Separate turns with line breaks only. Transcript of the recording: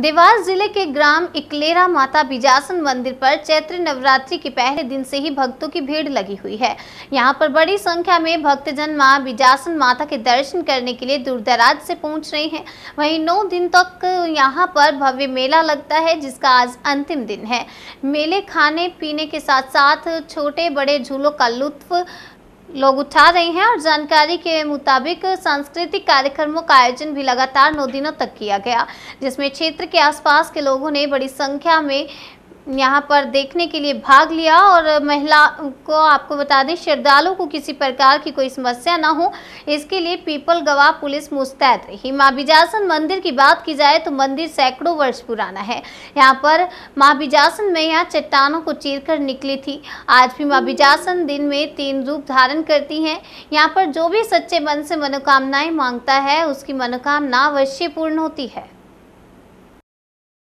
देवास जिले के ग्राम इकलेरा माता बिजासन मंदिर पर चैत्र नवरात्रि के पहले दिन से ही भक्तों की भीड़ लगी हुई है यहाँ पर बड़ी संख्या में भक्तजन मां बिजासन माता के दर्शन करने के लिए दूर दराज से पहुँच रहे हैं वहीं नौ दिन तक यहाँ पर भव्य मेला लगता है जिसका आज अंतिम दिन है मेले खाने पीने के साथ साथ छोटे बड़े झूलों का लुत्फ लोग उठा रहे हैं और जानकारी के मुताबिक सांस्कृतिक कार्यक्रमों का आयोजन भी लगातार नौ दिनों तक किया गया जिसमें क्षेत्र के आसपास के लोगों ने बड़ी संख्या में यहाँ पर देखने के लिए भाग लिया और महिला को आपको बता दें श्रद्धालु को किसी प्रकार की कोई समस्या ना हो इसके लिए पीपल गवाह पुलिस मुस्तैद रही माँ बिजासन मंदिर की बात की जाए तो मंदिर सैकड़ों वर्ष पुराना है यहाँ पर माँ बिजासन में यहाँ चट्टानों को चीर कर निकली थी आज भी माँ बिजासन दिन में तीन रूप धारण करती हैं यहाँ पर जो भी सच्चे मन से मनोकामनाएँ मांगता है उसकी मनोकामना अवश्य पूर्ण होती है